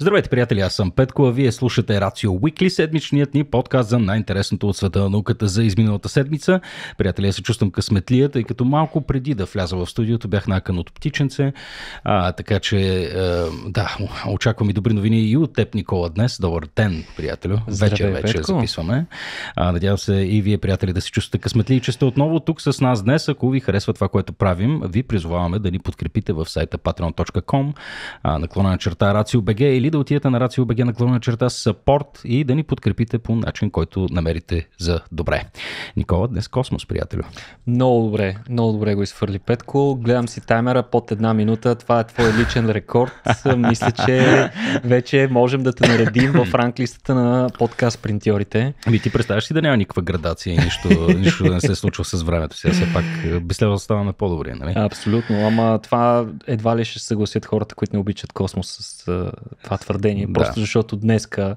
Здравейте, приятели, аз съм Петко, а вие слушате Рацио Уикли, седмичният ни подкаст за най-интересното от света на науката за изминалата седмица. Приятели, аз се чувствам късметлия, тъй като малко преди да вляза в студиото бях накън от птиченце, а, така че а, е, да, очаквам и добри новини и от теб, Никола, днес. Добър ден, приятелю. Здравей, вече, вече Петко. записваме. А, надявам се и вие, приятели, да се чувствате късметли и че сте отново тук с нас днес. Ако ви харесва това, което правим, ви призоваваме да ни подкрепите в сайта patreon.com, наклона на черта Рацио БГ или или да отидете на RACIO.BG наклонена черта support и да ни подкрепите по начин, който намерите за добре. Никола, днес Космос, приятелю. Много добре, много добре го изфърли Петко. Гледам си таймера под една минута. Това е твой личен рекорд. Мисля, че вече можем да те наредим в ранклистата на подкаст принтьорите. Ами ти представяш си да няма никаква градация и нищо, нищо да не се е случва с времето. си. все пак е, би следвало да ставаме по-добри, нали? Абсолютно, ама това едва ли ще се съгласят хората, които не обичат космос с е, това твърдение, да. просто защото днеска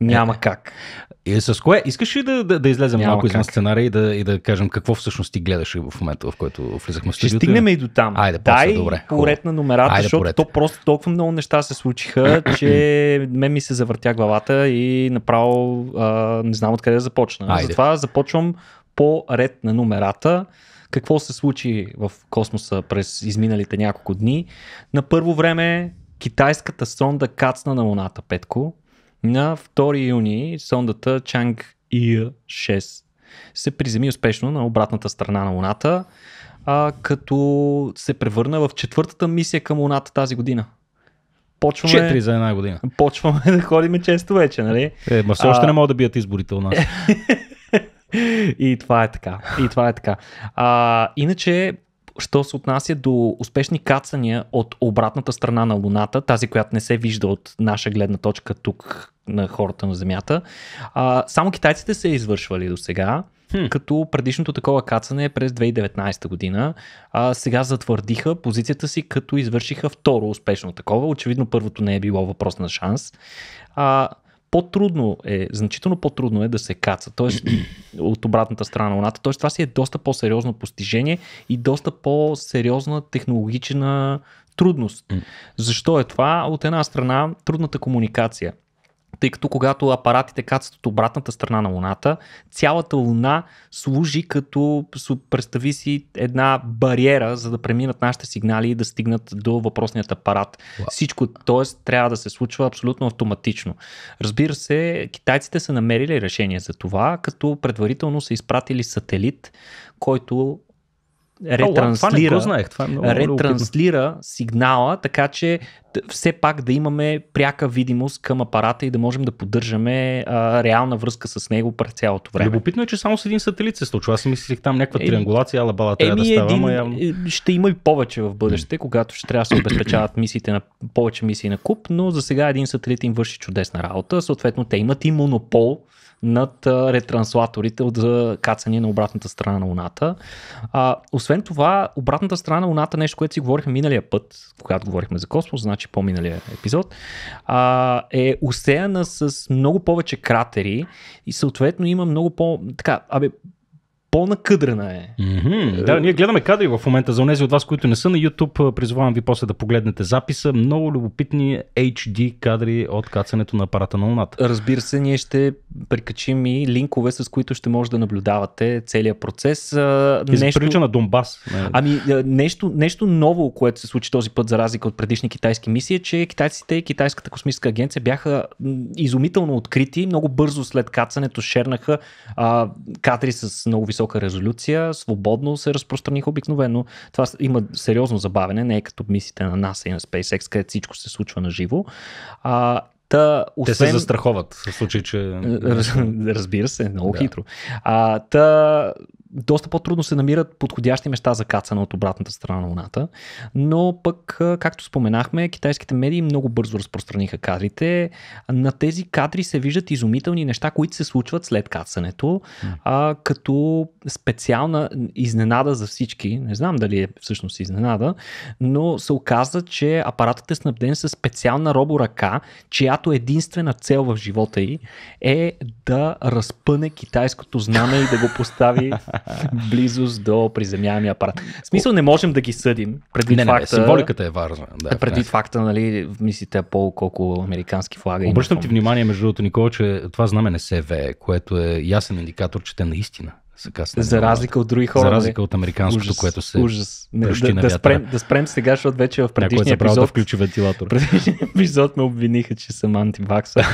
няма е. е. как. И е, с кое? Искаш ли да, да, да излезем Няма малко извън сценария и да, и да кажем какво всъщност ти гледаш в момента, в който влизахме в студиото? Ще стигнем и до там. Айде, после, Дай добре. поред на номерата, Айде, защото поред. то просто толкова много неща се случиха, че мен ми се завъртя главата и направо а, не знам откъде да започна. Айде. Затова започвам по ред на номерата. Какво се случи в космоса през изминалите няколко дни? На първо време китайската сонда кацна на Луната, Петко. На 2 юни сондата Чанг Ия 6 се приземи успешно на обратната страна на Луната, а, като се превърна в четвъртата мисия към Луната тази година. Почваме, за една година. Почваме да ходим често вече, нали? Е, ма все още а... не могат да бият изборите у нас. И това е така. И това е така. А, иначе Що се отнася до успешни кацания от обратната страна на Луната, тази, която не се вижда от наша гледна точка тук на хората на Земята, а, само китайците са извършвали до сега. Хм. Като предишното такова кацане е през 2019 година. А, сега затвърдиха позицията си, като извършиха второ успешно такова. Очевидно първото не е било въпрос на шанс. А, по-трудно е, значително по-трудно е да се каца, т.е. от обратната страна на Луната. Т.е. това си е доста по-сериозно постижение и доста по-сериозна технологична трудност. Защо е това? От една страна трудната комуникация – тъй като когато апаратите кацат от обратната страна на Луната, цялата Луна служи като, представи си, една бариера, за да преминат нашите сигнали и да стигнат до въпросният апарат. Wow. Всичко, т.е. трябва да се случва абсолютно автоматично. Разбира се, китайците са намерили решение за това, като предварително са изпратили сателит, който ретранслира, това знаех, това е много, ретранслира много сигнала, така че все пак да имаме пряка видимост към апарата и да можем да поддържаме а, реална връзка с него през цялото време. Любопитно е, че само с един сателит се случва. Аз си мислих там някаква е, триангулация, ала бала трябва е, да става. Един, ама явно... Е, ще има и повече в бъдеще, когато ще трябва да се обезпечават мисиите на повече мисии на куп, но за сега един сателит им върши чудесна работа. Съответно, те имат и монопол над ретранслаторите от кацане на обратната страна на Луната. А, освен това, обратната страна на Луната, е нещо, което си говорихме миналия път, когато говорихме за космос, значи по-миналия епизод, а, е усеяна с много повече кратери и съответно има много по... Така, абе, по-накъдрена е. Mm-hmm. Да, ние гледаме кадри в момента за тези от вас, които не са на YouTube. Е, призовавам ви после да погледнете записа. Много любопитни HD кадри от кацането на апарата на Луната. Разбира се, ние ще прикачим и линкове, с които ще може да наблюдавате целият процес. Ти нещо... прилича на Донбас. Ами, нещо, нещо ново, което се случи този път, за разлика от предишни китайски мисии, е, че китайците и Китайската космическа агенция бяха изумително открити. Много бързо след кацането шернаха а, кадри с много високо висока резолюция, свободно се разпространих обикновено. Това има сериозно забавене, не е като мислите на NASA и на SpaceX, където всичко се случва на живо. А, Та, освен... Те се застраховат в случай, че... Разбира се, много да. хитро. А, та, доста по-трудно се намират подходящи места за кацане от обратната страна на Луната, но пък, както споменахме, китайските медии много бързо разпространиха кадрите. На тези кадри се виждат изумителни неща, които се случват след кацането, mm. а, като специална изненада за всички. Не знам дали е всъщност изненада, но се оказа, че апаратът е снабден с специална роборъка, чиято единствена цел в живота й е да разпъне китайското знаме и да го постави близост до приземявания апарат. В смисъл не можем да ги съдим. Преди не, не, факта, не, символиката е важна. Да, предвид е. факта, нали, мислите по колко американски флага Обръщам ти внимание, между другото, Никола, че това знаме не се вее, което е ясен индикатор, че те наистина за разлика от други хора. За нали? разлика от американското, ужас, което се ужас. Не, да, на да, спрем, да спрем сега, защото вече в е предишния Някой епизод... да включи вентилатор. предишния епизод ме обвиниха, че съм антивакса.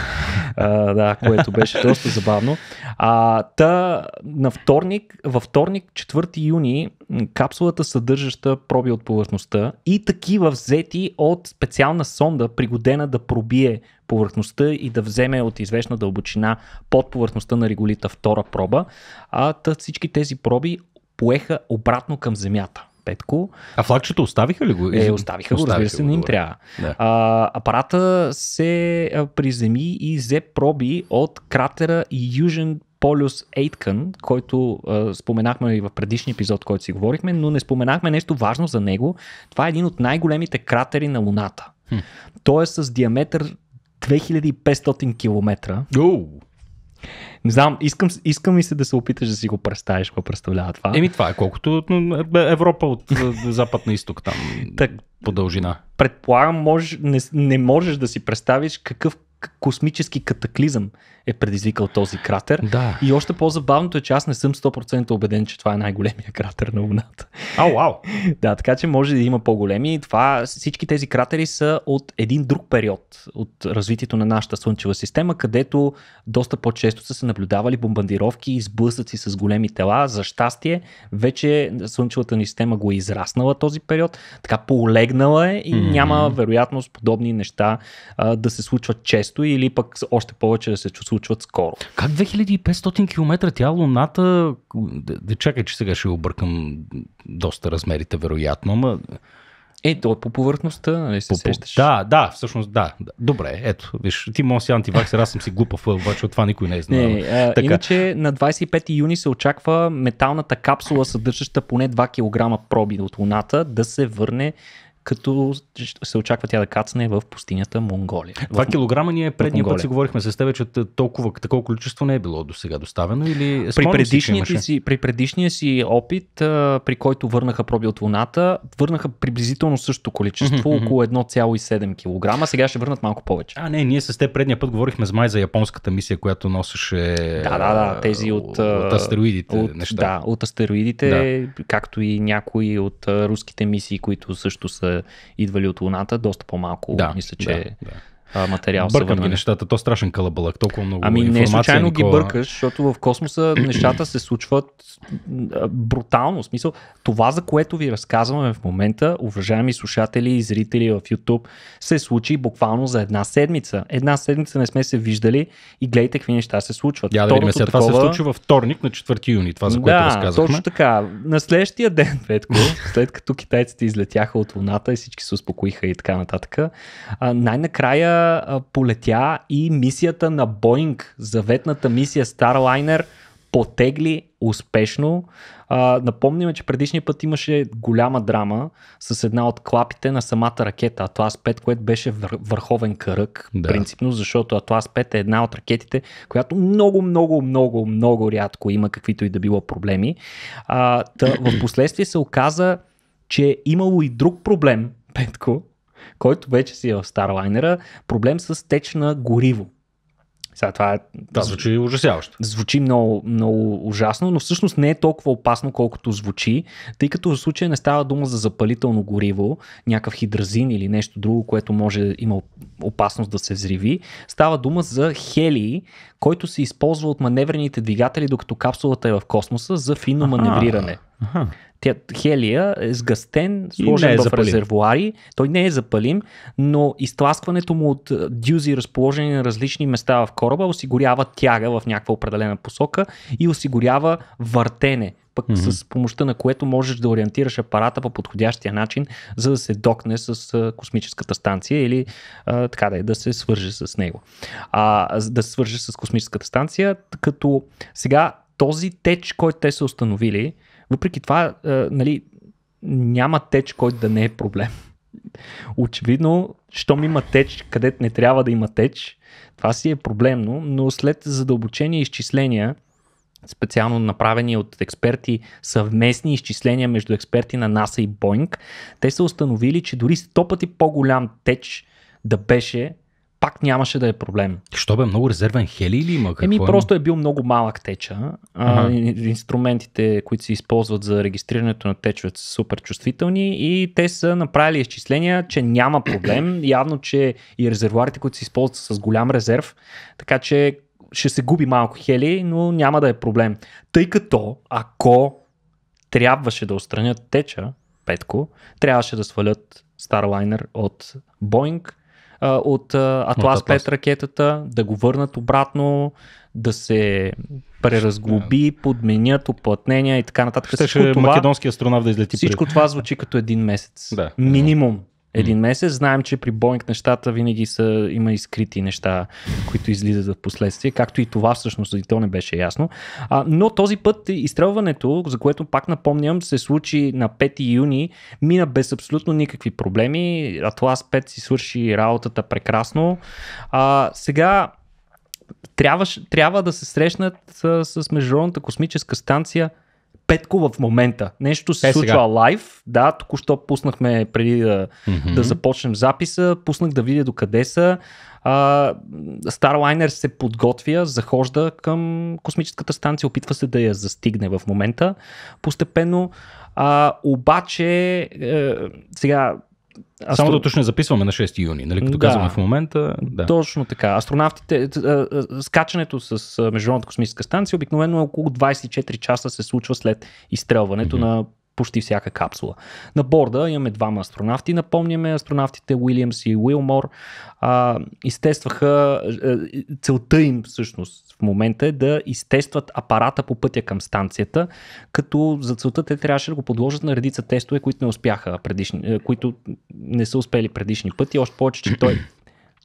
а, да, което беше доста забавно. А, та, на вторник, във вторник, 4 юни, капсулата съдържаща проби от повърхността и такива взети от специална сонда, пригодена да пробие повърхността и да вземе от известна дълбочина под повърхността на реголита втора проба, а тъ, всички тези проби поеха обратно към Земята. Петко. А флагчето оставиха ли го? Е, оставиха го, разбира се, не им трябва. Да. А, апарата се приземи и взе проби от кратера и южен Полюс Ейткън, който а, споменахме и в предишния епизод, който си говорихме, но не споменахме нещо важно за него. Това е един от най-големите кратери на Луната. Хм. Той е с диаметър 2500 км. Оу! Не знам, искам, искам и се да се опиташ да си го представиш, какво представлява това. Еми това е колкото е, е, Европа от е, запад на изток там так, по дължина. Предполагам, мож, не, не можеш да си представиш какъв космически катаклизъм е предизвикал този кратер. Да. И още по-забавното е, че аз не съм 100% убеден, че това е най-големия кратер на Луната. А, oh, Wow. да, така че може да има по-големи. Това, всички тези кратери са от един друг период от развитието на нашата Слънчева система, където доста по-често са се наблюдавали бомбардировки и сблъсъци с големи тела. За щастие, вече Слънчевата ни система го е израснала този период, така полегнала е и mm-hmm. няма вероятност подобни неща а, да се случват често или пък още повече да се чувстват случват скоро. Как 2500 км? Тя Луната... Да, чакай, че сега ще объркам доста размерите, вероятно, ама... Ето, е по повърхността, нали се по, сещаш? Да, да, всъщност да. да. Добре, ето, виж, ти може си антиваксер, аз съм си глупав, обаче от това никой не е знае. Не, а, така. Иначе на 25 юни се очаква металната капсула, съдържаща поне 2 кг проби от Луната, да се върне като се очаква тя да кацне в пустинята Монголия. Два в... килограма ние предния път си говорихме с теб, че толкова, такова количество не е било до сега доставено или при предишния, си, си, при предишния си опит, при който върнаха проби от луната, върнаха приблизително същото количество, mm-hmm. около 1,7 кг. Сега ще върнат малко повече. А, не, ние с теб предния път говорихме с май за японската мисия, която носеше. Да, да, да, тези от, от астероидите. От, неща. Да, от астероидите, да. както и някои от руските мисии, които също са идвали от Луната, доста по-малко. Да, мисля, че да, да а, материал. Бъркам ги нещата, то е страшен калабалък, толкова много Ами не е случайно никога... ги бъркаш, защото в космоса нещата се случват брутално. В смисъл, това за което ви разказваме в момента, уважаеми слушатели и зрители в YouTube, се случи буквално за една седмица. Една седмица не сме се виждали и гледайте какви неща се случват. Я да видим сега, такова... това се случва във вторник на 4 юни, това за което да, разказахме. точно така. На следващия ден, Петко, след като китайците излетяха от Луната и всички се успокоиха и така нататък, най-накрая полетя и мисията на Боинг, заветната мисия Starliner, потегли успешно. А, напомним, че предишния път имаше голяма драма с една от клапите на самата ракета Атлас 5, което беше върховен кръг, да. принципно, защото Атлас 5 е една от ракетите, която много, много, много, много рядко има каквито и да било проблеми. А, та, в последствие се оказа, че е имало и друг проблем, Петко, който вече си е в Старлайнера, проблем с течна гориво. Сега това е... Да, звучи ужасяващо. Звучи много, много ужасно, но всъщност не е толкова опасно, колкото звучи, тъй като в случая не става дума за запалително гориво, някакъв хидразин или нещо друго, което може да има опасност да се взриви. Става дума за хели, който се използва от маневрените двигатели, докато капсулата е в космоса за финно маневриране. А-а-а. Аха. Тя, хелия е сгъстен, сложен е в запалим. резервуари. Той не е запалим, но изтласкването му от дюзи, разположени на различни места в кораба, осигурява тяга в някаква определена посока и осигурява въртене, пък mm-hmm. с помощта на което можеш да ориентираш апарата по подходящия начин, за да се докне с космическата станция или а, така да е, да се свърже с него. А, да се свърже с космическата станция, като сега този теч, който те са установили, въпреки това, е, нали, няма теч, който да не е проблем. Очевидно, щом има теч, където не трябва да има теч, това си е проблемно, но след задълбочени изчисления, специално направени от експерти, съвместни изчисления между експерти на НАСА и Боинг, те са установили, че дори 100 пъти по-голям теч да беше, пак нямаше да е проблем. Що бе, много резервен хели или има? Какво Еми, е? просто е бил много малък теча. А, ага. инструментите, които се използват за регистрирането на течовете са супер чувствителни и те са направили изчисления, че няма проблем. Явно, че и резервуарите, които се използват са с голям резерв, така че ще се губи малко хели, но няма да е проблем. Тъй като, ако трябваше да отстранят теча, Петко, трябваше да свалят Starliner от Boeing – а, от а, Атлас от 5 ракетата, да го върнат обратно, да се преразглоби, подменят оплътнения и така нататък. ще това, македонски астронавт да излети. Всичко при... това звучи като един месец. Да. Минимум един месец. Знаем, че при Боинг нещата винаги са, има изкрити неща, които излизат в последствие, както и това всъщност и то не беше ясно. А, но този път изстрелването, за което пак напомням, се случи на 5 юни, мина без абсолютно никакви проблеми. Атлас 5 си свърши работата прекрасно. А, сега трябва, трябва да се срещнат с, с Международната космическа станция Петко в момента. Нещо се е, случва сега. лайв. Да, току-що пуснахме преди да, mm-hmm. да започнем записа. Пуснах да видя до къде са. А, Starliner се подготвя, захожда към космическата станция, опитва се да я застигне в момента постепенно. А, обаче, е, сега Астро... Само да точно е, записваме на 6 юни, нали, като да, казваме в момента. Да. Точно така. Астронавтите, е, е, скачането с Международната космическа станция обикновено около 24 часа се случва след изстрелването mm-hmm. на почти всяка капсула. На борда имаме двама астронавти, напомняме, астронавтите Уилямс и Уилмор а, изтестваха, е, целта им всъщност в момента е да изтестват апарата по пътя към станцията, като за целта те трябваше да го подложат на редица тестове, които не успяха предишни, е, които не са успели предишни пъти, още повече, че той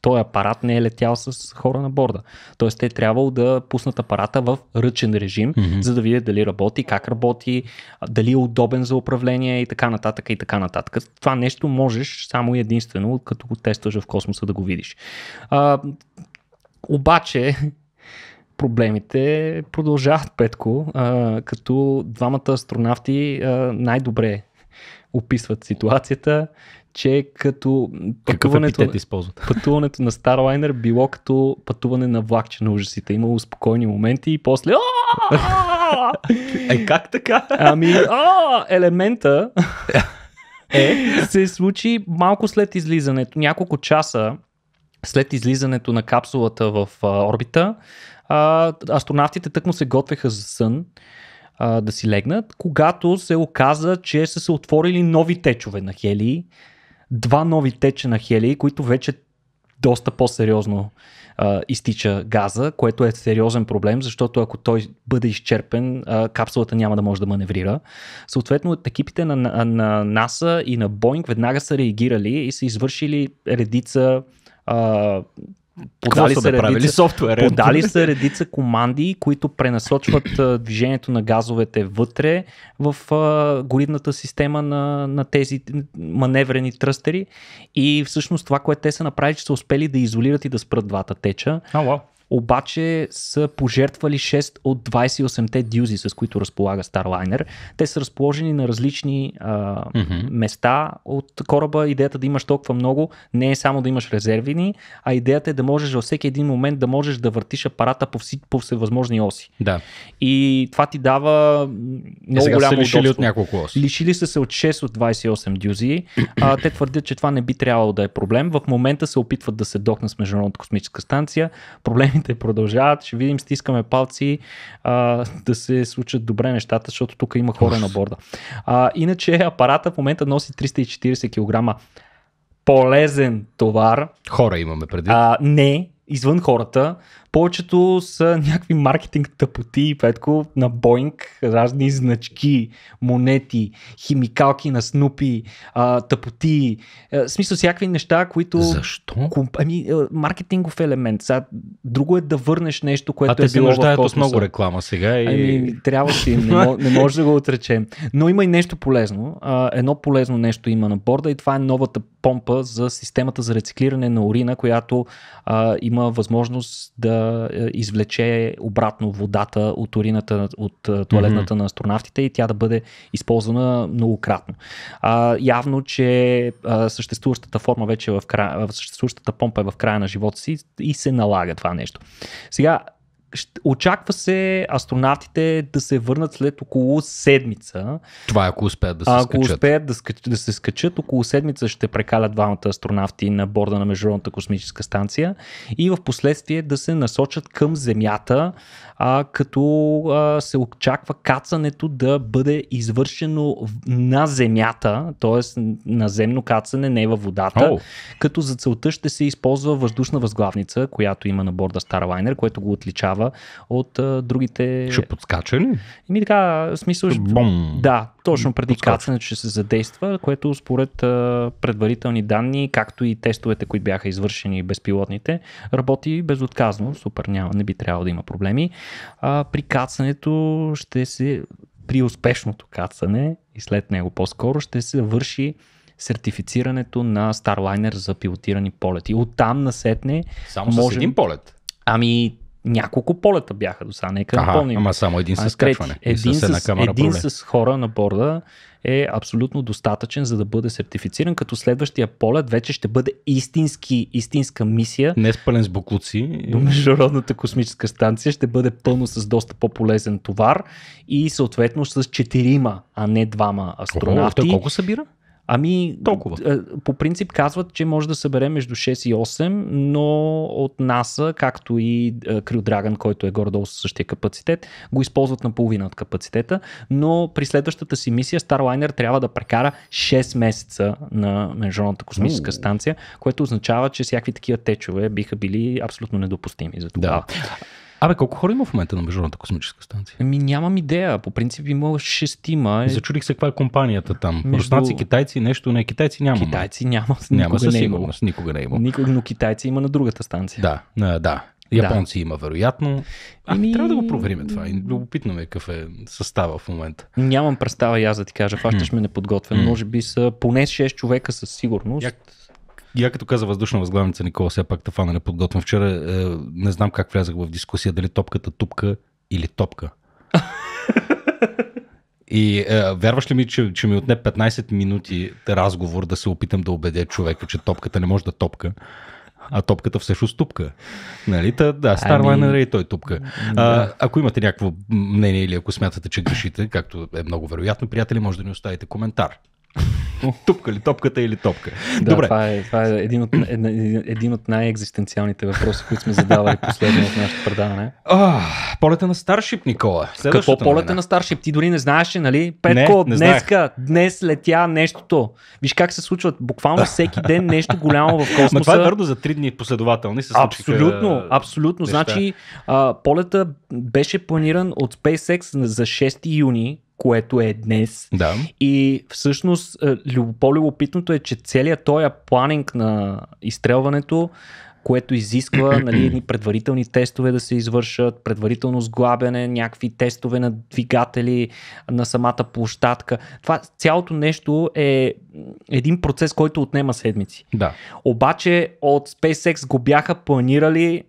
той апарат не е летял с хора на борда. Тоест, те е трябвало да пуснат апарата в ръчен режим, mm-hmm. за да видят дали работи, как работи, дали е удобен за управление и така нататък и така нататък. Това нещо можеш само единствено, като го тестваш в космоса да го видиш. А, обаче, проблемите продължават, Петко, а, като двамата астронавти а, най-добре описват ситуацията, че като е пътуването, пътуването на Starliner било като пътуване на влакче на ужасите. Имало спокойни моменти и после... Е, как така? Ами, елемента е, се случи малко след излизането, няколко часа след излизането на капсулата в а, орбита, а, астронавтите тъкмо се готвеха за сън а, да си легнат, когато се оказа, че са се отворили нови течове на хелии два нови тече на хелии, които вече доста по-сериозно а, изтича газа, което е сериозен проблем, защото ако той бъде изчерпен, а, капсулата няма да може да маневрира. Съответно, екипите на, на, на НАСА и на Боинг веднага са реагирали и са извършили редица а, Подали са, да редица, софтуер, е. подали са редица команди, които пренасочват движението на газовете вътре в а, горидната система на, на тези маневрени тръстери и всъщност това, което те са направили, че са успели да изолират и да спрат двата теча. oh, wow обаче са пожертвали 6 от 28-те дюзи, с които разполага Starliner. Те са разположени на различни а, mm-hmm. места от кораба. Идеята да имаш толкова много не е само да имаш резервини, а идеята е да можеш във всеки един момент да можеш да въртиш апарата по, вси, по всевъзможни оси. Да. И това ти дава много е, сега голямо са лишили удобство. от няколко оси. Лишили са се от 6 от 28 дюзи. А, те твърдят, че това не би трябвало да е проблем. В момента се опитват да се докнат с Международната космическа станция. Проблем преговорите продължават, ще видим, стискаме палци а, да се случат добре нещата, защото тук има хора на борда. А, иначе апарата в момента носи 340 кг полезен товар. Хора имаме преди. А, не, извън хората, повечето са някакви маркетинг тъпоти, петко, на Боинг, разни значки, монети, химикалки на Снупи, а, тъпоти, а, е, смисъл всякакви неща, които... Защо? Комп... Ами, е, маркетингов елемент. Сега, друго е да върнеш нещо, което а те е било в космоса. с много реклама сега. И... Ами, трябва си, не, мож, не може да го отречем. Но има и нещо полезно. А, едно полезно нещо има на борда и това е новата помпа за системата за рециклиране на урина, която а, има възможност да е, извлече обратно водата от урината, от е, туалетната mm-hmm. на астронавтите и тя да бъде използвана многократно. А, явно, че а, съществуващата форма вече е в края, съществуващата помпа е в края на живота си и се налага това нещо. Сега, Очаква се астронавтите да се върнат след около седмица. Това е, ако успеят да се ако скачат. Ако успеят да, скач, да се скачат, около седмица ще прекалят двамата астронавти на борда на Международната космическа станция и в последствие да се насочат към Земята, а, като а, се очаква кацането да бъде извършено на Земята, т.е. наземно кацане, не във водата, oh. като за целта ще се използва въздушна възглавница, която има на борда Starliner, което го отличава отличава от а, другите. Ще подскача ли? Ими така, смисъл. Ще... Бом. Да, точно преди кацането ще се задейства, което според а, предварителни данни, както и тестовете, които бяха извършени безпилотните, работи безотказно. Супер, няма, не би трябвало да има проблеми. А, при кацането ще се. При успешното кацане и след него по-скоро ще се върши сертифицирането на Starliner за пилотирани полети. Оттам насетне. Само може... с един полет. Ами, няколко полета бяха до сега, нека Аха, Ама само един с скачване. Един, с, с, един с хора на борда е абсолютно достатъчен, за да бъде сертифициран, като следващия полет вече ще бъде истински, истинска мисия. Не с пълен с буклуци. До Международната космическа станция ще бъде пълно с доста по-полезен товар и съответно с четирима, а не двама астронавти. О, колко събира? Ами, Толкова. Е, по принцип казват, че може да събере между 6 и 8, но от НАСА, както и е, Крил Драган, който е гордо с същия капацитет, го използват на половина от капацитета, но при следващата си мисия Starliner трябва да прекара 6 месеца на Международната космическа станция, което означава, че всякакви такива течове биха били абсолютно недопустими за това. Да. Абе, колко хора има в момента на Международната космическа станция? Ами нямам идея. По принцип има шестима. И... Зачудих се каква е компанията там. Между... Руснаци, китайци, нещо не. Китайци няма. Китайци няма. Няма е със сигурност. Никога не е има. Никога, но китайци има на другата станция. Да, а, да. Японци да. има, вероятно. А, ми... Трябва да го проверим това. Любопитно ми е какъв е състава в момента. Нямам представа и аз да ти кажа. Фащаш ме неподготвен. Може би са поне 6 човека със сигурност. Як... Я като каза въздушна възглавница, Никола, сега пак тафана не подготвен. Вчера е, не знам как влязах в дискусия дали топката тупка или топка. И е, вярваш ли ми, че, че ми отне 15 минути разговор да се опитам да убедя човека, че топката не може да топка, а топката всъщност тупка. Нали? Та, да, Starliner ами... и той тупка. А, ако имате някакво мнение или ако смятате, че грешите, както е много вероятно, приятели, може да ни оставите коментар. Тупка ли топката или топка? Да, Добре. Това е, това е един, от, един, от най-екзистенциалните въпроси, които сме задавали последно в нашето предаване. полета на Старшип, Никола. Какво полета на Старшип? Ти дори не знаеш, нали? Петко, не, не днеска, днес летя нещото. Виж как се случват буквално всеки ден нещо голямо в космоса. Но това е твърдо за три дни последователни. Се абсолютно, абсолютно. Неща. Значи а, полета беше планиран от SpaceX за 6 юни което е днес. Да. И всъщност е, по-любопитното е, че целият този планинг на изстрелването което изисква нали, едни предварителни тестове да се извършат, предварително сглабяне, някакви тестове на двигатели, на самата площадка. Това цялото нещо е един процес, който отнема седмици. Да. Обаче от SpaceX го бяха планирали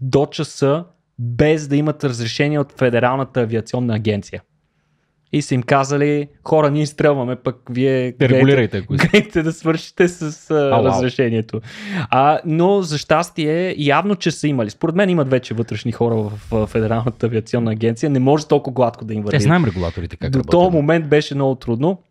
до часа без да имат разрешение от Федералната авиационна агенция и са им казали, хора, ние изстрелваме, пък вие регулирайте гледайте, да свършите с а, Ау, разрешението. А, но за щастие, явно, че са имали. Според мен имат вече вътрешни хора в, в Федералната авиационна агенция. Не може толкова гладко да им върви. Те знаем регулаторите как До този момент беше много трудно.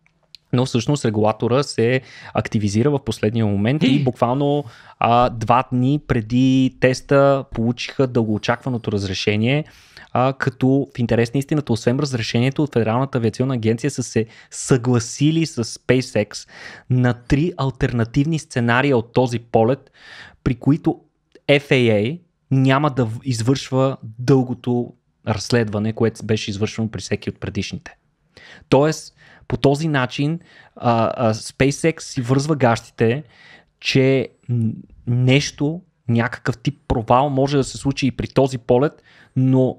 Но всъщност регулатора се активизира в последния момент и буквално а, два дни преди теста получиха дългоочакваното разрешение а, като в интерес на истината, освен разрешението от Федералната авиационна агенция, са се съгласили с SpaceX на три альтернативни сценария от този полет, при които FAA няма да извършва дългото разследване, което беше извършено при всеки от предишните. Тоест, по този начин а, а, SpaceX си връзва гащите, че нещо, някакъв тип провал може да се случи и при този полет, но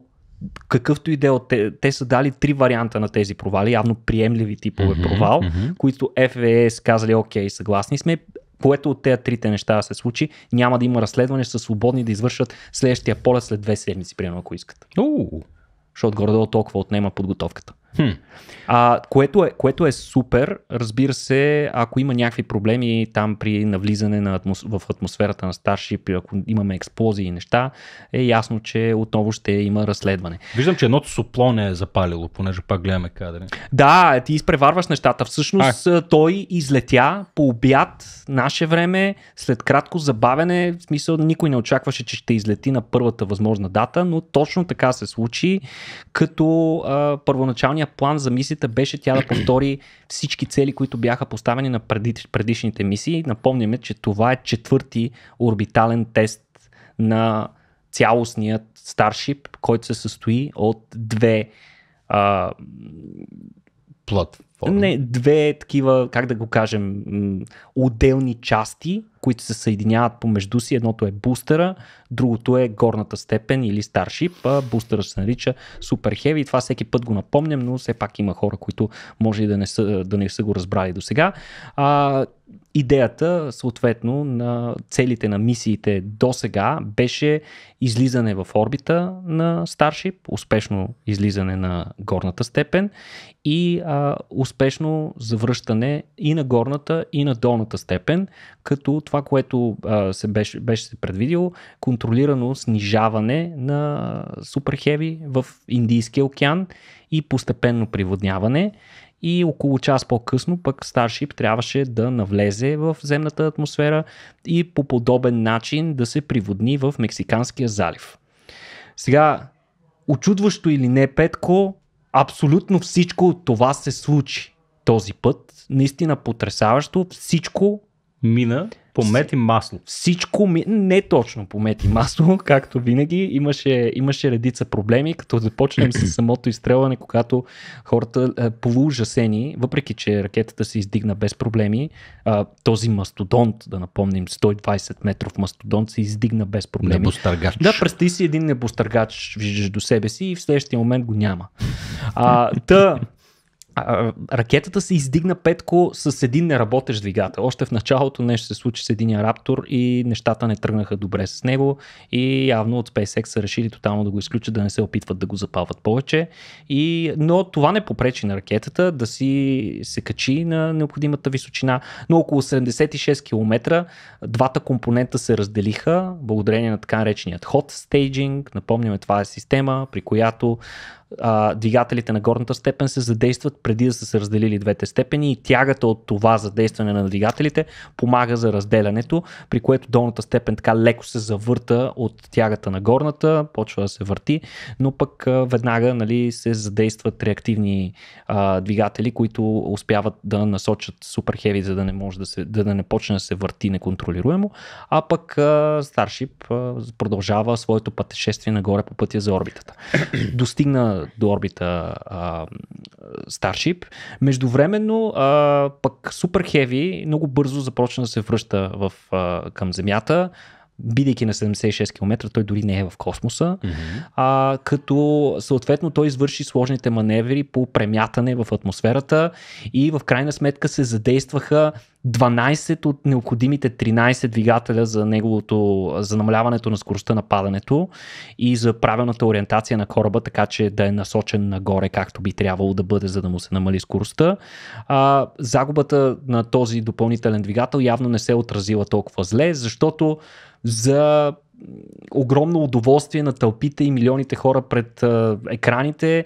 какъвто и да е те, те са дали три варианта на тези провали, явно приемливи типове mm-hmm, провал, mm-hmm. които FAA са казали, окей, съгласни сме, което от тези трите неща да се случи, няма да има разследване, са свободни да извършат следващия полет след две седмици, примерно, ако искат. Uh. Защото горе-долу толкова отнема подготовката. Хм. А, което, е, което е супер, разбира се, ако има някакви проблеми там при навлизане на атмос... в атмосферата на Старшип, ако имаме експлозии и неща, е ясно, че отново ще има разследване. Виждам, че едното сопло не е запалило, понеже пак гледаме кадри. Да, ти изпреварваш нещата. Всъщност а. той излетя по обяд, наше време, след кратко забавене, в смисъл никой не очакваше, че ще излети на първата възможна дата, но точно така се случи, като а, първоначално първоначалният план за мисията беше тя да повтори всички цели, които бяха поставени на предишните мисии. Напомняме, че това е четвърти орбитален тест на цялостният Starship, който се състои от две а, платформи. Не, две такива, как да го кажем, отделни части, които се съединяват помежду си. Едното е бустера, другото е горната степен или старшип. бустера се нарича Super Heavy. Това всеки път го напомням, но все пак има хора, които може и да не са, да не са го разбрали до сега. Идеята, съответно, на целите на мисиите до сега беше излизане в орбита на старшип, успешно излизане на горната степен и а, успешно завръщане и на горната, и на долната степен, като това, което а, се беше, беше се предвидило, контролирано снижаване на суперхеви в Индийския океан и постепенно приводняване. И около час по-късно пък Старшип трябваше да навлезе в земната атмосфера и по подобен начин да се приводни в Мексиканския залив. Сега, очудващо или не, Петко, абсолютно всичко от това се случи този път. Наистина потрясаващо. Всичко мина по мед и масло. Всичко ми... Не точно по мед и масло, както винаги. Имаше, имаше редица проблеми, като започнем с самото изстрелване, когато хората е, полуужасени, въпреки че ракетата се издигна без проблеми, е, този мастодонт, да напомним, 120 метров мастодонт се издигна без проблеми. Небостъргач. Да, представи си един небостъргач, виждаш до себе си и в следващия момент го няма. А, та, а, ракетата се издигна петко с един неработещ двигател. Още в началото нещо се случи с един Раптор и нещата не тръгнаха добре с него и явно от SpaceX са решили тотално да го изключат, да не се опитват да го запават повече. И, но това не попречи на ракетата да си се качи на необходимата височина, но около 76 км двата компонента се разделиха благодарение на така нареченият hot staging. Напомняме, това е система, при която а, двигателите на горната степен се задействат преди да са се разделили двете степени и тягата от това задействане на двигателите помага за разделянето, при което долната степен така леко се завърта от тягата на горната, почва да се върти, но пък а, веднага нали, се задействат реактивни а, двигатели, които успяват да насочат супер хеви, за да не може да, се, да, да не почне да се върти неконтролируемо, а пък а, Starship а, продължава своето пътешествие нагоре по пътя за орбитата. Достигна до орбита а, Starship. Междувременно, а, пък Super Heavy много бързо започна да се връща в, а, към Земята бидейки на 76 км, той дори не е в космоса, mm-hmm. а, като съответно той извърши сложните маневри по премятане в атмосферата и в крайна сметка се задействаха 12 от необходимите 13 двигателя за неговото, за намаляването на скоростта на падането и за правилната ориентация на кораба, така че да е насочен нагоре, както би трябвало да бъде, за да му се намали скоростта. А, загубата на този допълнителен двигател явно не се е отразила толкова зле, защото за огромно удоволствие на тълпите и милионите хора пред а, екраните.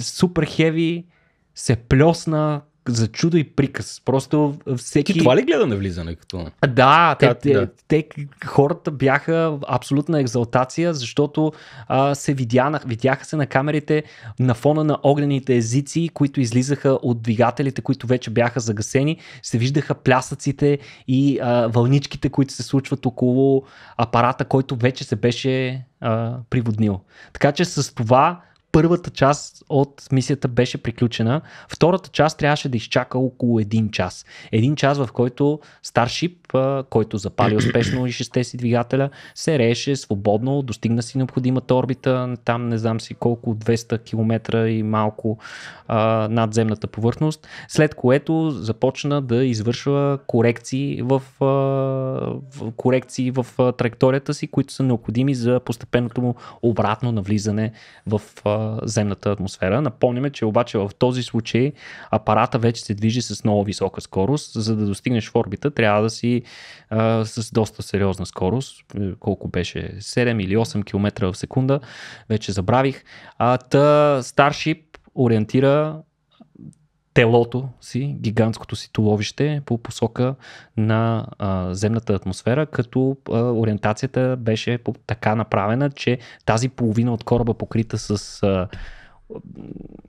Супер хеви се плесна за чудо и приказ. Просто всеки... Ти това ли гледа на влизане? Като... Да, те, те, те хората бяха абсолютна екзалтация, защото а, се видя, видяха се на камерите на фона на огнените езици, които излизаха от двигателите, които вече бяха загасени. Се виждаха плясъците и а, вълничките, които се случват около апарата, който вече се беше а, приводнил. Така че с това първата част от мисията беше приключена. Втората част трябваше да изчака около един час. Един час, в който Старшип, който запали успешно и шесте си двигателя, се реше свободно, достигна си необходимата орбита, там не знам си колко, 200 км и малко а, надземната повърхност, след което започна да извършва корекции в, а, в корекции в а, траекторията си, които са необходими за постепенното му обратно навлизане в а, земната атмосфера. Напомняме, че обаче в този случай апарата вече се движи с много висока скорост. За да достигнеш в орбита, трябва да си а, с доста сериозна скорост. Колко беше? 7 или 8 км в секунда. Вече забравих. А, та Starship ориентира телото си, гигантското си туловище по посока на а, земната атмосфера, като а, ориентацията беше така направена, че тази половина от кораба покрита с а,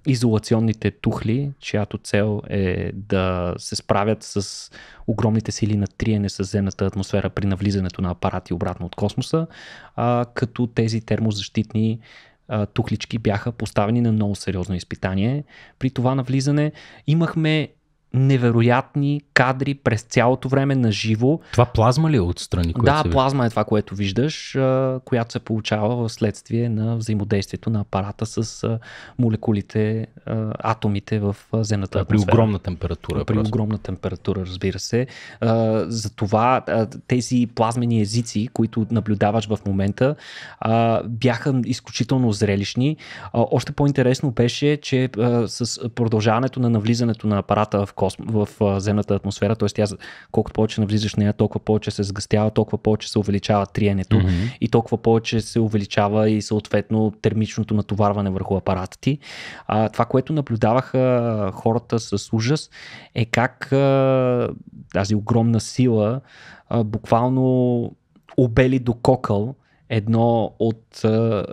изолационните тухли, чиято цел е да се справят с огромните сили на триене с земната атмосфера при навлизането на апарати обратно от космоса, а, като тези термозащитни тухлички бяха поставени на много сериозно изпитание. При това навлизане имахме невероятни кадри през цялото време на живо. Това плазма ли е отстрани? Да, се плазма е това, което виждаш, която се получава в следствие на взаимодействието на апарата с молекулите, атомите в земната атмосфера. При огромна температура. При просто. огромна температура, разбира се. Затова тези плазмени езици, които наблюдаваш в момента, бяха изключително зрелищни. Още по-интересно беше, че с продължаването на навлизането на апарата в косм... в земната атмосфера, т.е. тя колкото повече навлизаш на нея, толкова повече се сгъстява, толкова повече се увеличава триенето mm-hmm. и толкова повече се увеличава и съответно термичното натоварване върху апарата ти. А, това, което наблюдаваха хората с ужас е как а, тази огромна сила а, буквално обели до кокъл едно от а,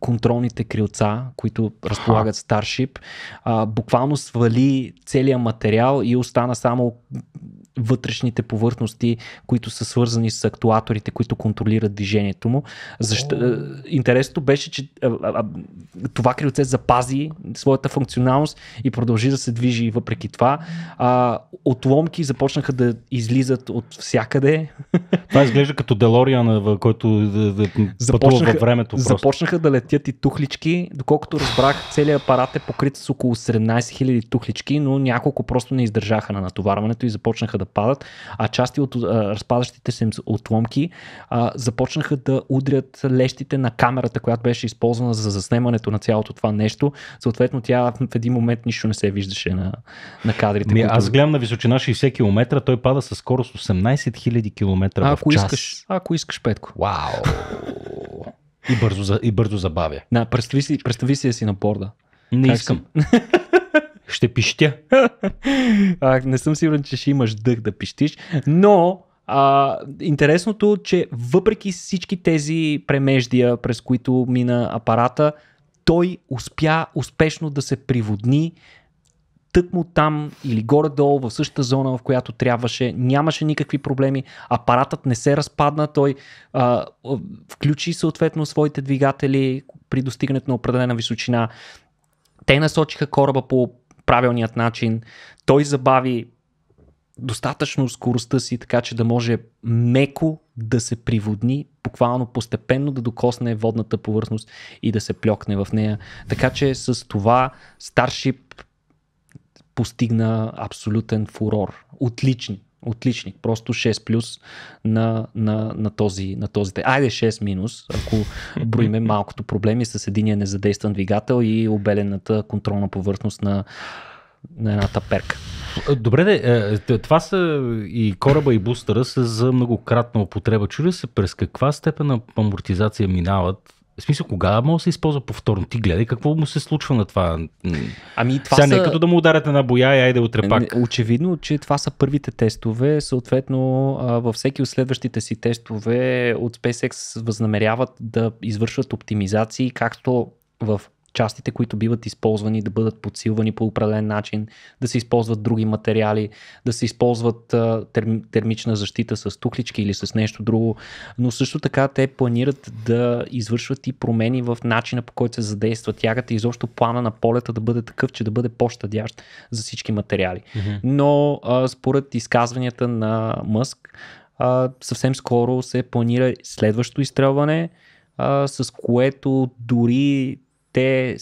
контролните крилца, които разполагат Starship, а, буквално свали целият материал и остана само вътрешните повърхности, които са свързани с актуаторите, които контролират движението му. Защо... Oh. Интересното беше, че а, а, това крилце запази своята функционалност и продължи да се движи въпреки това. А, отломки започнаха да излизат от всякъде. Това изглежда като Делориан, който да, е, да е, пътува във времето. Просто. Започнаха да летят и тухлички. Доколкото разбрах, целият апарат е покрит с около 17 000 тухлички, но няколко просто не издържаха на натоварването и започнаха да падат, а части от разпадащите се отломки а, започнаха да удрят лещите на камерата, която беше използвана за заснемането на цялото това нещо. Съответно, тя в един момент нищо не се виждаше на, на кадрите. Ми, които... Аз гледам на височина 60 км, той пада със скорост 18 000 км а, в ако час. Искаш, ако искаш, Петко. Вау! и, бързо, и бързо забавя. Да, представи си, представи си я си на борда. Не как искам. Си? ще пищя. а, не съм сигурен, че ще имаш дъх да пищиш, но а, интересното, че въпреки всички тези премеждия, през които мина апарата, той успя успешно да се приводни тъкмо там или горе-долу в същата зона, в която трябваше. Нямаше никакви проблеми. Апаратът не се разпадна. Той а, включи съответно своите двигатели при достигането на определена височина. Те насочиха кораба по правилният начин. Той забави достатъчно скоростта си, така че да може меко да се приводни, буквално постепенно да докосне водната повърхност и да се плекне в нея. Така че с това Starship постигна абсолютен фурор. Отлични, отличник, просто 6 плюс на, на, на, този, на този. Айде 6 минус, ако броиме малкото проблеми с единия незадействан двигател и обелената контролна повърхност на, на едната перка. Добре, де, е, това са и кораба и бустера са за многократна употреба. Чули се през каква степен на амортизация минават в смисъл, кога мога да се използва повторно? Ти гледай какво му се случва на това. Ами, това Сега са... не като да му ударят на боя и айде утре е, пак. Очевидно, че това са първите тестове. Съответно, във всеки от следващите си тестове от SpaceX възнамеряват да извършват оптимизации, както в частите, които биват използвани, да бъдат подсилвани по определен начин, да се използват други материали, да се използват а, терм, термична защита с тухлички или с нещо друго. Но също така те планират да извършват и промени в начина по който се задейства тягата и изобщо плана на полета да бъде такъв, че да бъде по-щадящ за всички материали. Mm-hmm. Но а, според изказванията на Мъск, а, съвсем скоро се планира следващо изстрелване, а, с което дори те,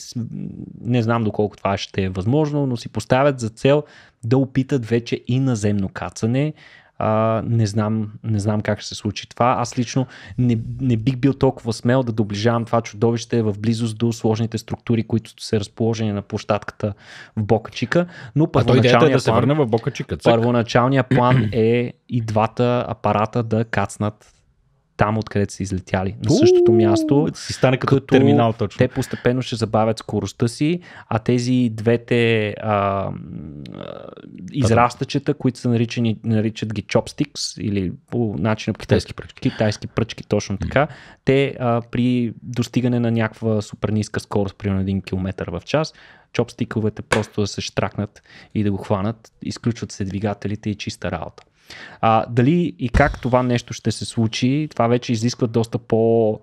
не знам доколко това ще е възможно, но си поставят за цел да опитат вече и наземно кацане. А, не, знам, не знам как ще се случи това. Аз лично не, не бих бил толкова смел да доближавам това чудовище в близост до сложните структури, които са разположени на площадката в Бокачика. Но първоначалният е да план, се върне в Бокачика. Първоначалният план е и двата апарата да кацнат там, откъдето са излетяли. На същото място. Си стане като, като терминал точно. Те постепенно ще забавят скоростта си, а тези двете а, израстачета, които са наричани, наричат ги чопстикс или по начин китайски пръчки. Китайски пръчки, точно така. Те а, при достигане на някаква супер ниска скорост, примерно 1 км в час, чопстиковете просто да се штракнат и да го хванат, изключват се двигателите и чиста работа. А, дали и как това нещо ще се случи, това вече изисква доста по-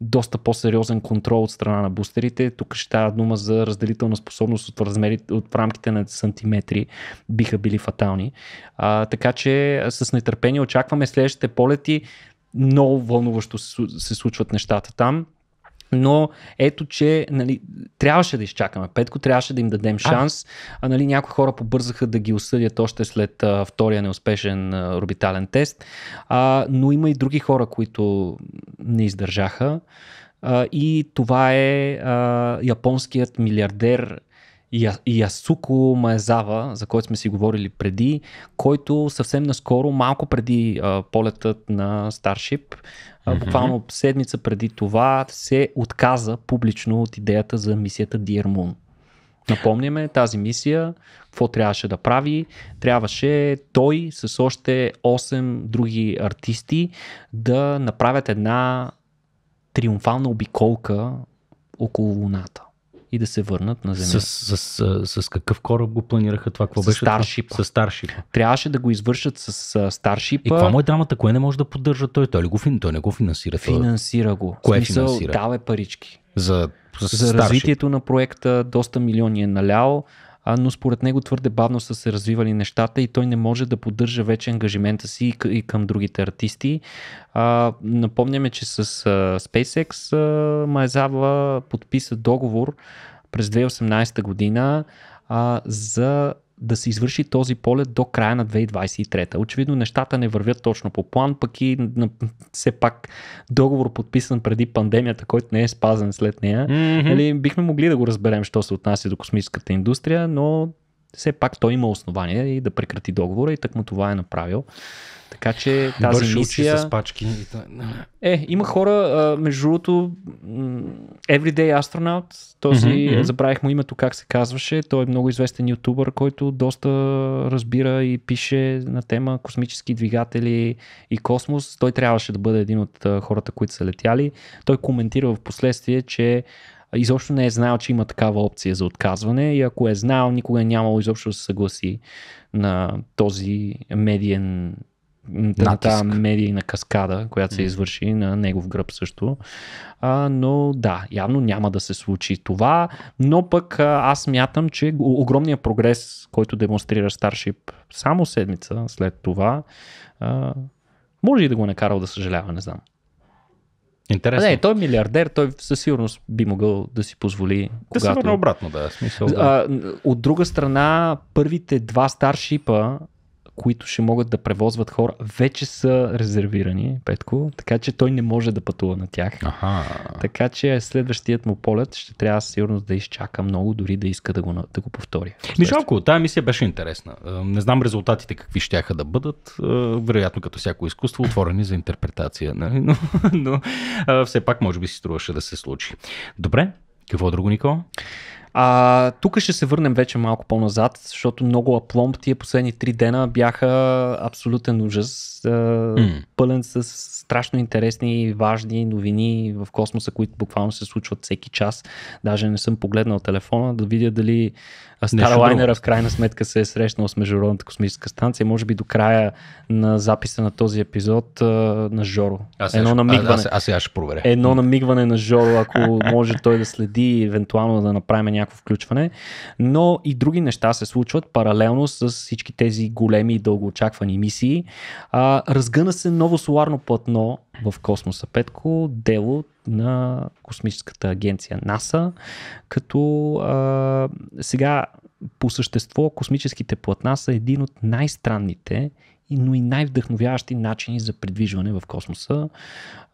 доста по-сериозен контрол от страна на бустерите. Тук ще става дума за разделителна способност от, размери, от рамките на сантиметри биха били фатални. А, така че с нетърпение очакваме следващите полети. Много вълнуващо се случват нещата там. Но ето, че нали, трябваше да изчакаме Петко, трябваше да им дадем шанс. А, нали, някои хора побързаха да ги осъдят още след а, втория неуспешен а, орбитален тест. А, но има и други хора, които не издържаха. А, и това е а, японският милиардер Ясуко Маезава, за който сме си говорили преди, който съвсем наскоро, малко преди а, полетът на Starship, буквално mm-hmm. седмица преди това, се отказа публично от идеята за мисията Dear Moon. Напомняме тази мисия, какво трябваше да прави. Трябваше той с още 8 други артисти да направят една триумфална обиколка около Луната и да се върнат на Земята. С, с, с, с какъв кораб го планираха това? Какво с беше Старшип. С Старшип. Трябваше да го извършат с Старшип. И това му е драмата? Кое не може да поддържа той? Той, ли го, той не го финансира. Финансира го. Кое смисъл, финансира? Дава парички. За, за, за развитието на проекта доста милиони е налял но според него твърде бавно са се развивали нещата и той не може да поддържа вече ангажимента си и към другите артисти. напомняме, че с SpaceX Майзава подписа договор през 2018 година за да се извърши този полет до края на 2023. Очевидно нещата не вървят точно по план, пък и на, все пак договор подписан преди пандемията, който не е спазен след нея. Mm-hmm. Нали, бихме могли да го разберем, що се отнася до космическата индустрия, но все пак той има основание и да прекрати договора и так му това е направил. Така че тази Бърши мисия... с пачки. Е, има хора, между другото, Everyday Astronaut, този, mm-hmm. забравих му името как се казваше, той е много известен ютубър, който доста разбира и пише на тема космически двигатели и космос. Той трябваше да бъде един от хората, които са летяли. Той коментира в последствие, че изобщо не е знаел, че има такава опция за отказване и ако е знаел, никога е нямало изобщо да се съгласи на този медиен на тази медийна каскада, която се извърши на негов гръб също. А, но да, явно няма да се случи това, но пък аз мятам, че огромният прогрес, който демонстрира Старшип само седмица след това, а, може и да го е накарал да съжалява, не знам. Интересно. А, не, той е милиардер, той със сигурност би могъл да си позволи. Да когато... се върне обратно, да. Смисъл, да. А, от друга страна, първите два старшипа които ще могат да превозват хора, вече са резервирани, Петко, така че той не може да пътува на тях. Аха. Така че следващият му полет ще трябва сигурно да изчака много, дори да иска да го, да го повтори. Мишалко, тази мисия беше интересна. Е, не знам резултатите какви ще да бъдат, е, вероятно като всяко изкуство, отворени за интерпретация, нали? но, но е, все пак може би си струваше да се случи. Добре, какво друго, Никола? А, тук ще се върнем вече малко по-назад, защото много апломб тия последни три дена бяха абсолютен ужас. mm. Пълен с страшно интересни и важни новини в космоса, които буквално се случват всеки час. Даже не съм погледнал телефона да видя дали Старлайнера в крайна сметка се е срещнал с Международната космическа станция. Може би до края на записа на този епизод на Жоро. Аз Едно ще, намигване. Аз, аз, аз ще проверя. Едно намигване на Жоро, ако може той да следи и евентуално да направим някакво включване. Но и други неща се случват паралелно с всички тези големи и дългоочаквани мисии. А, разгъна се ново соларно платно в космоса Петко дело на космическата агенция НАСА, като а, сега по същество космическите платна са един от най-странните но и най-вдъхновяващи начини за придвижване в космоса.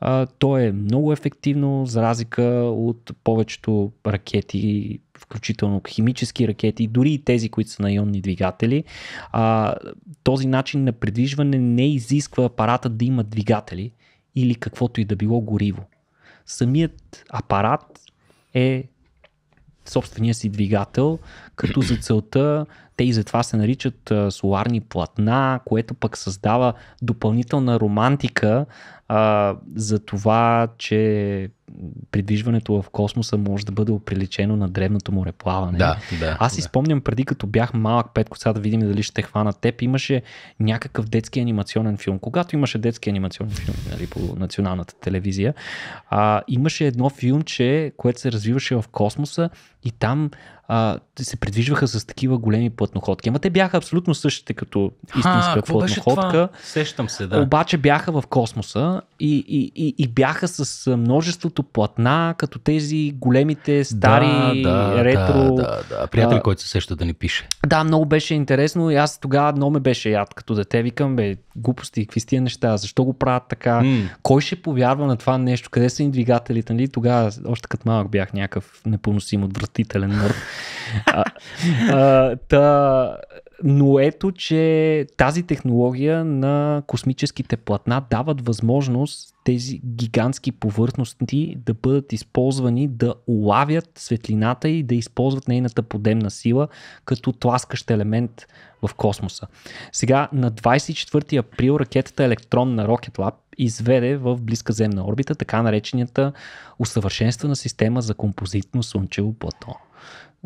А, то е много ефективно, за разлика от повечето ракети, включително химически ракети, дори и тези, които са на ионни двигатели. А, този начин на придвижване не изисква апарата да има двигатели, или каквото и да било гориво. Самият апарат е собствения си двигател, като за целта те и затова се наричат соларни платна, което пък създава допълнителна романтика а, за това, че придвижването в космоса може да бъде оприличено на древното мореплаване. Да, да, Аз си да. спомням преди като бях малък, Петко, сега да видим дали ще хвана теб, имаше някакъв детски анимационен филм. Когато имаше детски анимационен филм нали, по националната телевизия, а, имаше едно филмче, което се развиваше в космоса и там а, се придвижваха с такива големи плътноходки. Ама те бяха абсолютно същите като истинска а, плътноходка. Сещам се, да. Обаче бяха в космоса и, и, и, и бяха с множеството платна, като тези големите, стари, да, да, ретро. Да, да, да. Приятел, а, който се сеща да ни пише. Да, много беше интересно и аз тогава много ме беше яд като дете. Викам, бе, глупости, какви тия неща, защо го правят така? М. Кой ще повярва на това нещо? Къде са ни двигателите? Нали? Тогава, още като малък бях някакъв непоносим от отвратителен нърд. та, но ето, че тази технология на космическите платна дават възможност тези гигантски повърхности да бъдат използвани да улавят светлината и да използват нейната подемна сила като тласкащ елемент в космоса. Сега на 24 април ракетата Електрон на Rocket Lab изведе в близка земна орбита така наречената усъвършенствена система за композитно слънчево плато.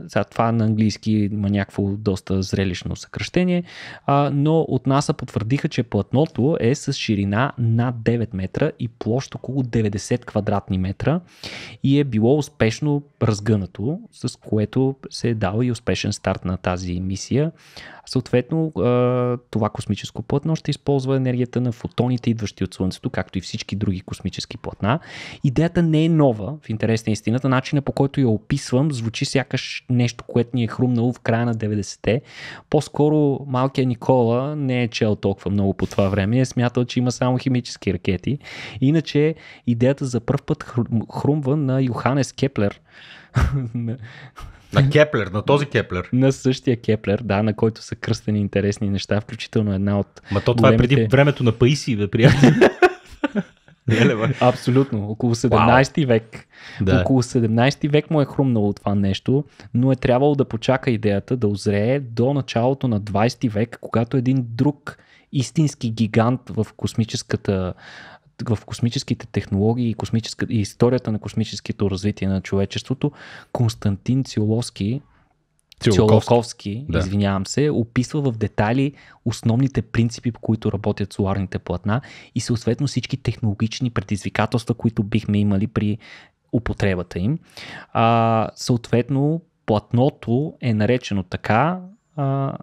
Сега това на английски има някакво доста зрелищно съкръщение, а, но от НАСА потвърдиха, че платното е с ширина над 9 метра и площ около 90 квадратни метра и е било успешно разгънато, с което се е дал и успешен старт на тази мисия. Съответно, това космическо плътно ще използва енергията на фотоните, идващи от Слънцето, както и всички други космически плътна. Идеята не е нова, в интерес на истината. Начина по който я описвам звучи сякаш нещо, което ни е хрумнало в края на 90-те. По-скоро малкият Никола не е чел толкова много по това време. Е смятал, че има само химически ракети. Иначе идеята за първ път хрумва на Йоханес Кеплер, На Кеплер, на този Кеплер. На същия Кеплер, да, на който са кръстени интересни неща, включително една от. Ма то това големите... е преди времето на Паиси, бе, приятели. Абсолютно. Около 17 wow. век. Да. Около 17 век му е хрумнало това нещо, но е трябвало да почака идеята да озрее до началото на 20 век, когато един друг истински гигант в космическата в космическите технологии и, космическа, и историята на космическото развитие на човечеството, Константин Циоловски, Циолковски, да. извинявам се, описва в детали основните принципи, по които работят соларните платна и съответно всички технологични предизвикателства, които бихме имали при употребата им. А, съответно, платното е наречено така, а,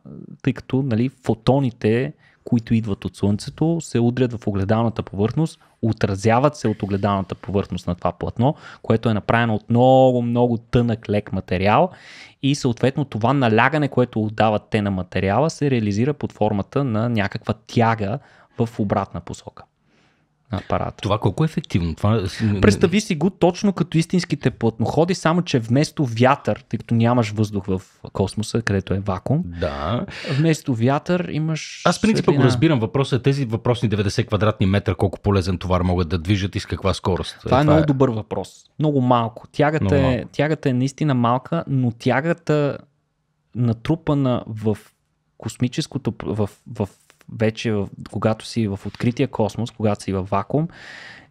тъй като нали, фотоните, които идват от Слънцето, се удрят в огледалната повърхност, отразяват се от огледалната повърхност на това платно, което е направено от много, много тънък лек материал и съответно това налягане, което отдават те на материала, се реализира под формата на някаква тяга в обратна посока апарат. Това колко е ефективно? Това... Представи си го точно като истинските плътноходи, само че вместо вятър, тъй като нямаш въздух в космоса, където е вакуум, да. вместо вятър имаш. Аз принципа го разбирам. Въпросът е тези въпросни 90 квадратни метра, колко полезен товар могат да движат и с каква скорост. Това, това е, е много е добър въпрос. Много малко. Тягата, много малко. Е, тягата е наистина малка, но тягата натрупана в космическото, в, в вече, когато си в открития космос, когато си в вакуум,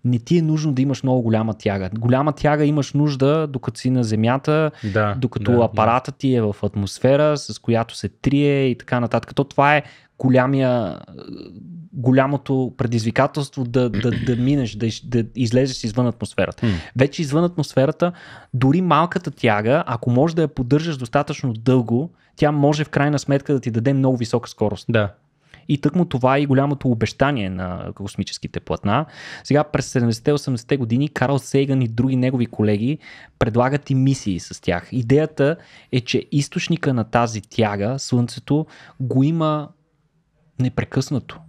не ти е нужно да имаш много голяма тяга. Голяма тяга имаш нужда, докато си на Земята, да, докато да, апаратът да. ти е в атмосфера, с която се трие и така нататък. То това е голямия, голямото предизвикателство да, да, да минеш, да, да излезеш извън атмосферата. Вече извън атмосферата, дори малката тяга, ако можеш да я поддържаш достатъчно дълго, тя може в крайна сметка да ти даде много висока скорост. Да. И тъкмо това е и голямото обещание на космическите платна. Сега през 70-80-те години Карл Сейган и други негови колеги предлагат и мисии с тях. Идеята е, че източника на тази тяга, Слънцето, го има непрекъснато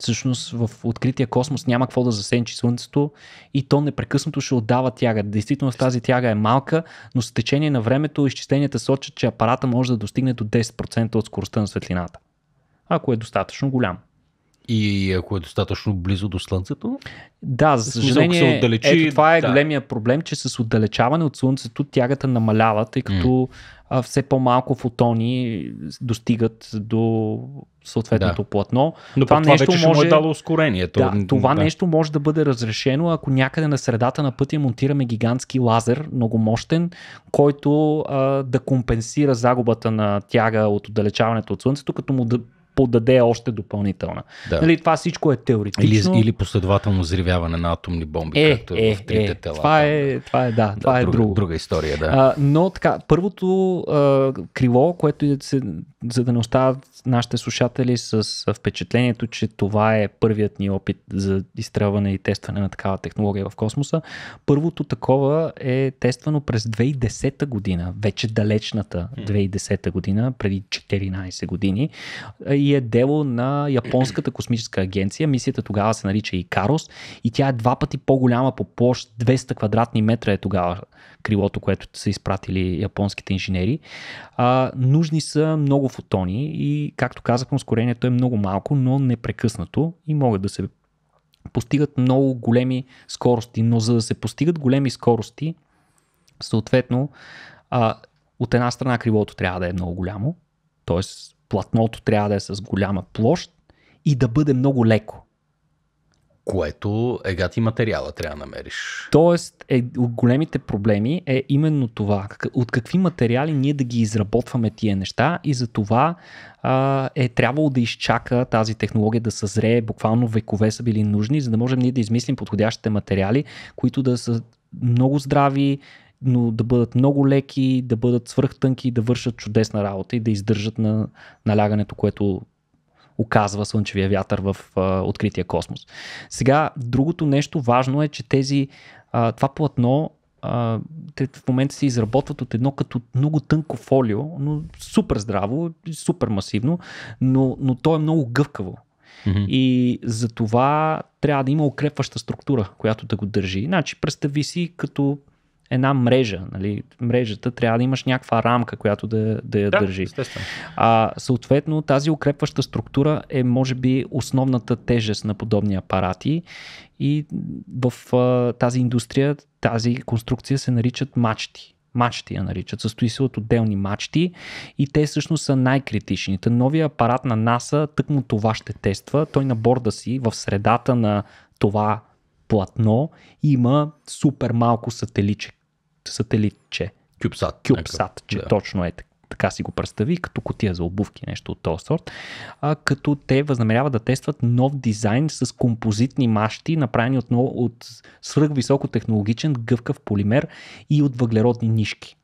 всъщност в открития космос няма какво да засенчи Слънцето и то непрекъснато ще отдава тяга. Действително тази тяга е малка, но с течение на времето изчисленията сочат, че апарата може да достигне до 10% от скоростта на светлината ако е достатъчно голям. И ако е достатъчно близо до Слънцето? Да, за съжаление, се отдалечи, ето това е да. големия проблем, че с отдалечаване от Слънцето тягата намалява, тъй като mm. все по-малко фотони достигат до съответното да. платно. Но това, това нещо може... му е дало ускорението. Да, това да. нещо може да бъде разрешено, ако някъде на средата на пътя монтираме гигантски лазер, много мощен, който а, да компенсира загубата на тяга от отдалечаването от Слънцето, като му да подаде още допълнителна. Да. Нали, това всичко е теоретично. Или, или последователно взривяване на атомни бомби, е, както е, е в трите е, тела. Това е, това е, да, това да, е друга, друго. Друга история, да. А, но така, първото а, крило, което е се, за да не остават нашите слушатели с впечатлението, че това е първият ни опит за изстрелване и тестване на такава технология в космоса. Първото такова е тествано през 2010 година, вече далечната 2010 година, преди 14 години. И е дело на Японската космическа агенция. Мисията тогава се нарича и Карос и тя е два пъти по-голяма по площ, 200 квадратни метра е тогава крилото, което са изпратили японските инженери. А, нужни са много фотони и, както казахме, ускорението е много малко, но непрекъснато и могат да се постигат много големи скорости. Но за да се постигат големи скорости, съответно, а, от една страна крилото трябва да е много голямо, т.е платното трябва да е с голяма площ и да бъде много леко. Което егат и материала трябва да намериш. Тоест, е, от големите проблеми е именно това. От какви материали ние да ги изработваме тия неща и за това а, е трябвало да изчака тази технология да съзрее. Буквално векове са били нужни, за да можем ние да измислим подходящите материали, които да са много здрави, но да бъдат много леки, да бъдат свръхтънки, да вършат чудесна работа и да издържат на налягането, което оказва слънчевия вятър в а, открития космос. Сега, другото нещо важно е, че тези, а, това платно а, в момента се изработват от едно като много тънко фолио, но супер здраво, супер масивно, но, но то е много гъвкаво. Mm-hmm. И за това трябва да има укрепваща структура, която да го държи. Значи, представи си като една мрежа. Нали? Мрежата трябва да имаш някаква рамка, която да, да я да, държи. А, съответно, тази укрепваща структура е, може би, основната тежест на подобни апарати. И в а, тази индустрия, тази конструкция се наричат мачти мачти я наричат. Състои се от отделни мачти и те всъщност са най-критичните. Новия апарат на НАСА тъкмо това ще тества. Той на борда си в средата на това платно има супер малко сателиче сателитче. Кюбсат. Кюбсат, че да. точно е така си го представи, като котия за обувки, нещо от този сорт, а, като те възнамеряват да тестват нов дизайн с композитни мащи, направени от, от свръхвисокотехнологичен гъвкав полимер и от въглеродни нишки.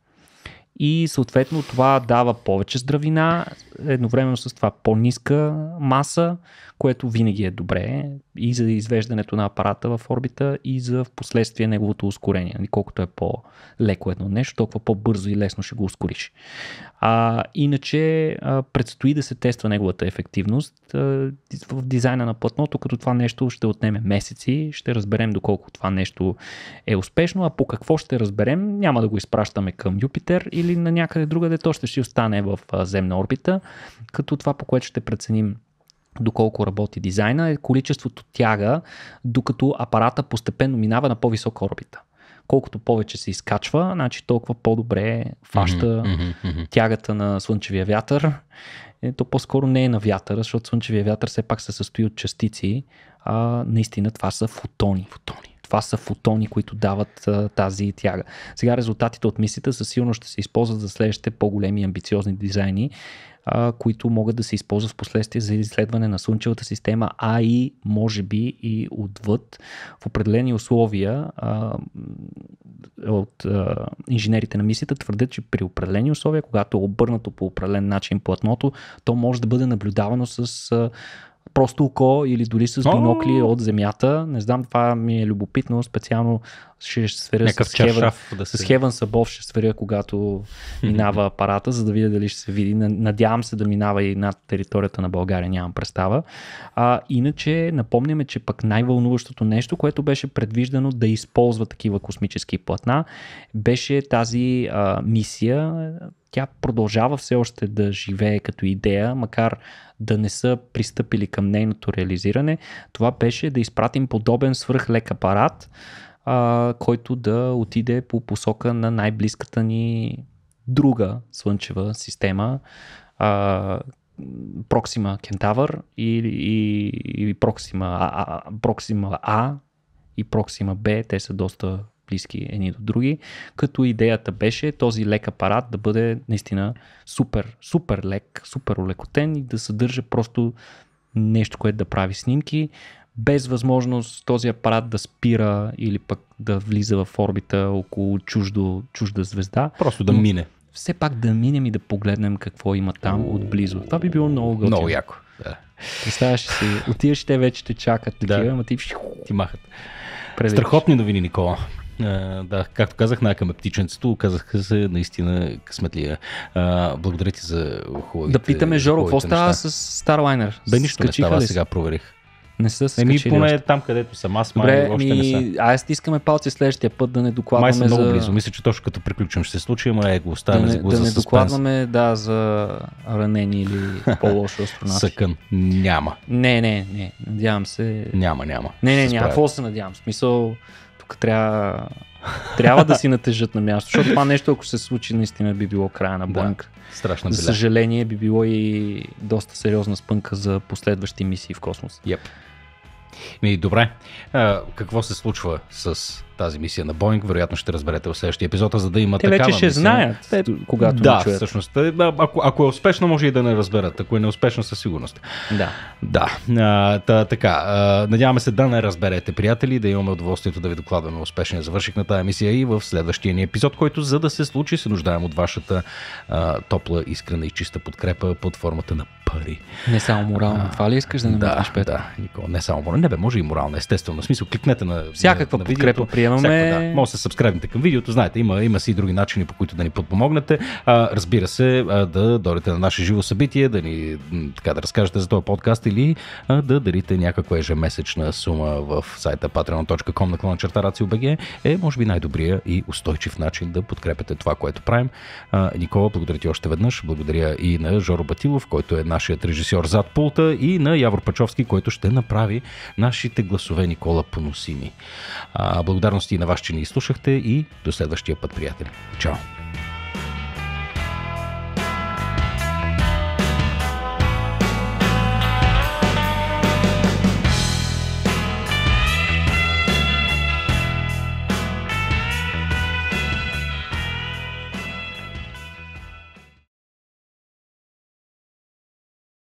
И съответно това дава повече здравина, едновременно с това по-ниска маса, което винаги е добре и за извеждането на апарата в орбита и за в последствие неговото ускорение. Нали, колкото е по-леко едно нещо, толкова по-бързо и лесно ще го ускориш. А, иначе а, предстои да се тества неговата ефективност а, в дизайна на платното, като това нещо ще отнеме месеци, ще разберем доколко това нещо е успешно, а по какво ще разберем, няма да го изпращаме към Юпитер или на някъде другаде, то ще си остане в земна орбита, като това по което ще преценим доколко работи дизайна, е количеството тяга, докато апарата постепенно минава на по-висока орбита. Колкото повече се изкачва, значи толкова по-добре фаща mm-hmm, mm-hmm. тягата на слънчевия вятър. Е, то по-скоро не е на вятъра, защото слънчевия вятър все пак се състои от частици, а наистина това са фотони. фотони. Това са фотони, които дават а, тази тяга. Сега резултатите от мисията със сигурност ще се използват за следващите по-големи амбициозни дизайни, а, които могат да се използват в последствие за изследване на Слънчевата система, а и може би и отвъд в определени условия а, от а, инженерите на мисията твърдят, че при определени условия, когато е обърнато по определен начин платното, то може да бъде наблюдавано с а, просто око или дори с бинокли от земята. Не знам, това ми е любопитно. Специално ще, сверя с, Хеван, да се... с Хеван Сабов, ще сверя когато минава апарата, за да видя дали ще се види. Надявам се да минава и над територията на България, нямам представа. А, иначе напомняме, че пък най-вълнуващото нещо, което беше предвиждано да използва такива космически платна, беше тази а, мисия тя продължава все още да живее като идея, макар да не са пристъпили към нейното реализиране. Това беше да изпратим подобен свръхлек апарат, а, който да отиде по посока на най-близката ни друга слънчева система, а, Проксима Кентавър и, и, и Проксима а, а, и Проксима Б. Те са доста близки едни до други, като идеята беше този лек апарат да бъде наистина супер, супер лек, супер улекотен и да съдържа просто нещо, което да прави снимки, без възможност този апарат да спира или пък да влиза в орбита около чуждо, чужда звезда. Просто да мине. Все пак да минем и да погледнем какво има там отблизо. Това би било много готино. Много яко. Да. Представяш си, отиваш те вече те чакат такива, да. ама ти... ти махат. Превич. Страхотни новини, Никола. А, да, както казах, накаме птиченцето, казах се наистина късметлия. А, благодаря ти за хубавите Да питаме Жоро, какво става с Starliner? Да, нищо не става, сега проверих. Не са се Еми, поне още. там, където съм аз, Добре, май, още ми... не са. Аз стискаме палци следващия път да не докладваме май са много за... близо. Мисля, че точно като приключим ще се случи, ама е, го оставяме да не, за Да не съспенс. докладваме, да, за ранени или по-лошо астронавти. Съкън. Няма. Не, не, не. Надявам се. Няма, няма. Не, не, няма. Какво се надявам? В смисъл, тук трябва, трябва да си натежат на място, защото това нещо, ако се случи, наистина би било края на Боинг. Да, страшна За съжаление, би било и доста сериозна спънка за последващи мисии в космос. Yep. И добре. А, какво се случва с тази мисия на Боинг. Вероятно ще разберете в следващия епизод, за да има Те такава вече ще мисия. знаят, Те, когато да, чуят. всъщност. Ако, ако е успешно, може и да не разберат. Ако е неуспешно, със сигурност. Да. Да. А, та, така. А, надяваме се да не разберете, приятели, да имаме удоволствието да ви докладваме успешния завършик на тази мисия и в следващия ни епизод, който за да се случи, се нуждаем от вашата а, топла, искрена и чиста подкрепа под формата на пари. Не само морално. Това ли искаш да не да, да, Никол, не само морално. Не бе, може и морално, естествено. В смисъл, кликнете на. Всякаква на, на подкрепа, видеото приемаме. Всяко, да. Може да се абонирате към видеото, знаете, има, има си и други начини, по които да ни подпомогнете. А, разбира се, а, да дойдете на наше живо събитие, да ни така да разкажете за този подкаст или а, да дарите някаква ежемесечна сума в сайта patreon.com на клона черта RACIOBG е, може би, най-добрия и устойчив начин да подкрепяте това, което правим. А, Никола, благодаря ти още веднъж. Благодаря и на Жоро Батилов, който е нашият режисьор зад пулта и на Явор Пачовски, който ще направи нашите гласове Никола поносими. А, благодаря благодарности и на вас, че ни изслушахте и до следващия път, приятели. Чао!